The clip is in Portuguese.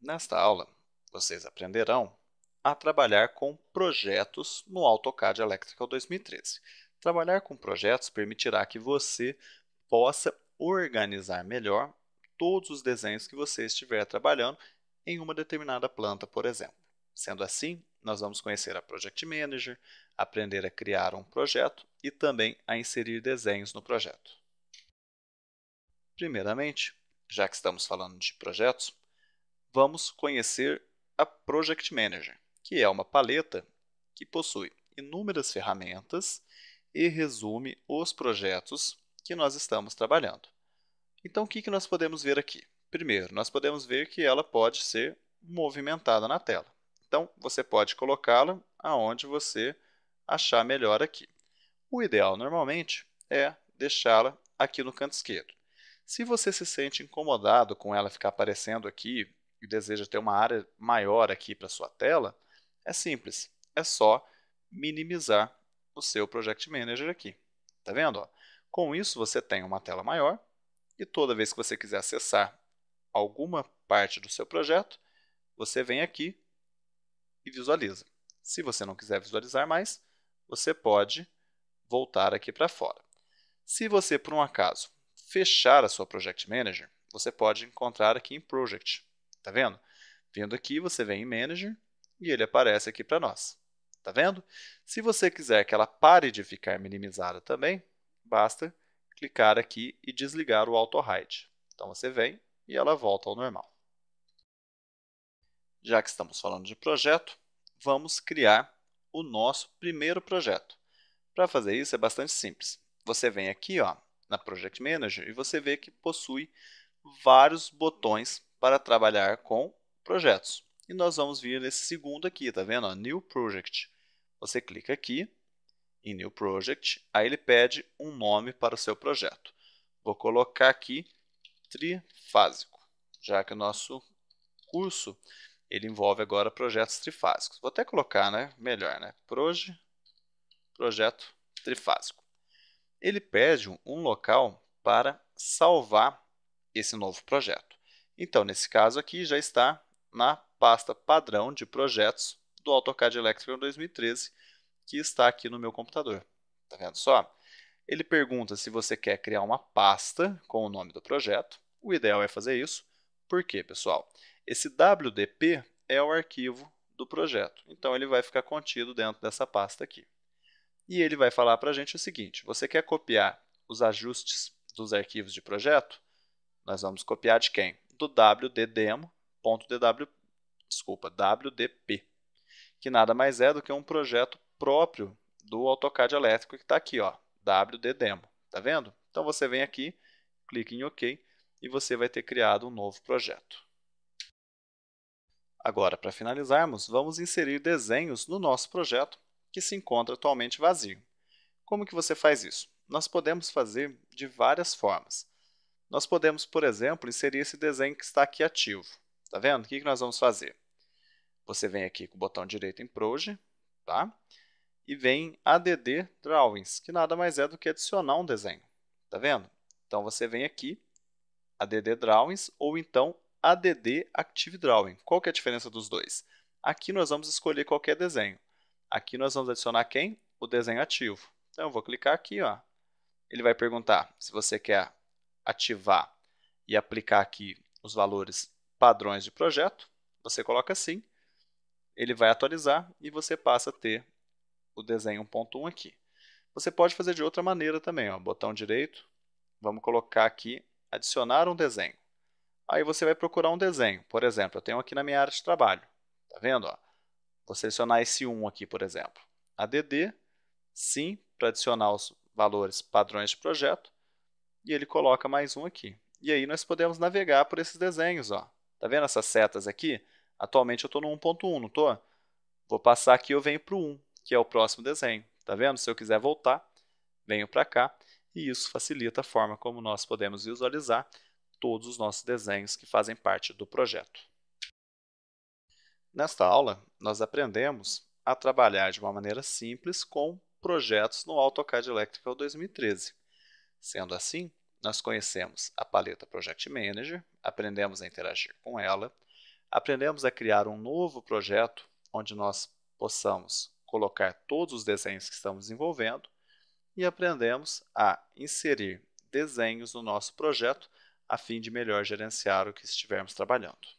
Nesta aula, vocês aprenderão a trabalhar com projetos no AutoCAD Electrical 2013. Trabalhar com projetos permitirá que você possa organizar melhor todos os desenhos que você estiver trabalhando em uma determinada planta, por exemplo. Sendo assim, nós vamos conhecer a Project Manager, aprender a criar um projeto e também a inserir desenhos no projeto. Primeiramente, já que estamos falando de projetos, vamos conhecer a Project Manager, que é uma paleta que possui inúmeras ferramentas e resume os projetos que nós estamos trabalhando. Então, o que, que nós podemos ver aqui? Primeiro, nós podemos ver que ela pode ser movimentada na tela. Então, você pode colocá-la aonde você achar melhor aqui. O ideal, normalmente, é deixá-la aqui no canto esquerdo. Se você se sente incomodado com ela ficar aparecendo aqui e deseja ter uma área maior aqui para sua tela, é simples, é só minimizar o seu Project Manager aqui. Tá vendo? Com isso, você tem uma tela maior e toda vez que você quiser acessar alguma parte do seu projeto, você vem aqui e visualiza. Se você não quiser visualizar mais, você pode voltar aqui para fora. Se você, por um acaso, fechar a sua Project Manager, você pode encontrar aqui em Project. Tá vendo? Vindo aqui, você vem em Manager e ele aparece aqui para nós. Tá vendo? Se você quiser que ela pare de ficar minimizada também, basta clicar aqui e desligar o Auto Hide. Então você vem e ela volta ao normal. Já que estamos falando de projeto, vamos criar o nosso primeiro projeto. Para fazer isso é bastante simples. Você vem aqui ó, na Project Manager e você vê que possui vários botões para trabalhar com projetos. E nós vamos vir nesse segundo aqui, tá vendo? New Project. Você clica aqui em New Project, aí ele pede um nome para o seu projeto. Vou colocar aqui trifásico, já que o nosso curso ele envolve agora projetos trifásicos. Vou até colocar, né? Melhor, né? Proje, projeto trifásico. Ele pede um local para salvar esse novo projeto. Então, nesse caso aqui, já está na pasta padrão de projetos do AutoCAD Electrical 2013, que está aqui no meu computador. Tá vendo só? Ele pergunta se você quer criar uma pasta com o nome do projeto. O ideal é fazer isso. Por quê, pessoal? Esse WDP é o arquivo do projeto. Então, ele vai ficar contido dentro dessa pasta aqui. E ele vai falar para a gente o seguinte, você quer copiar os ajustes dos arquivos de projeto? Nós vamos copiar de quem? Do wddemo.dw, desculpa, wdp, que nada mais é do que um projeto próprio do AutoCAD elétrico que está aqui, ó, wddemo, tá vendo? Então, você vem aqui, clica em OK e você vai ter criado um novo projeto. Agora, para finalizarmos, vamos inserir desenhos no nosso projeto, que se encontra atualmente vazio. Como que você faz isso? Nós podemos fazer de várias formas. Nós podemos, por exemplo, inserir esse desenho que está aqui ativo. Está vendo? O que nós vamos fazer? Você vem aqui com o botão direito em Proje, tá? e vem add drawings, que nada mais é do que adicionar um desenho. Tá vendo? Então você vem aqui, add drawings ou então ADD Active Drawing. Qual que é a diferença dos dois? Aqui nós vamos escolher qualquer desenho. Aqui nós vamos adicionar quem? O desenho ativo. Então eu vou clicar aqui, ó. ele vai perguntar se você quer ativar e aplicar aqui os valores padrões de projeto. Você coloca sim, ele vai atualizar e você passa a ter o desenho 1.1 aqui. Você pode fazer de outra maneira também, ó, botão direito, vamos colocar aqui adicionar um desenho. Aí você vai procurar um desenho. Por exemplo, eu tenho aqui na minha área de trabalho. Tá vendo? Ó? Vou selecionar esse 1 aqui, por exemplo. ADD, sim, para adicionar os valores padrões de projeto. E ele coloca mais um aqui. E aí nós podemos navegar por esses desenhos. Ó. Tá vendo essas setas aqui? Atualmente eu estou no 1.1, não estou? Vou passar aqui eu venho para o 1, que é o próximo desenho. Tá vendo? Se eu quiser voltar, venho para cá. E isso facilita a forma como nós podemos visualizar todos os nossos desenhos que fazem parte do projeto. Nesta aula, nós aprendemos a trabalhar de uma maneira simples com projetos no AutoCAD Electrical 2013. Sendo assim, nós conhecemos a paleta Project Manager, aprendemos a interagir com ela, aprendemos a criar um novo projeto onde nós possamos colocar todos os desenhos que estamos desenvolvendo e aprendemos a inserir desenhos no nosso projeto a fim de melhor gerenciar o que estivermos trabalhando.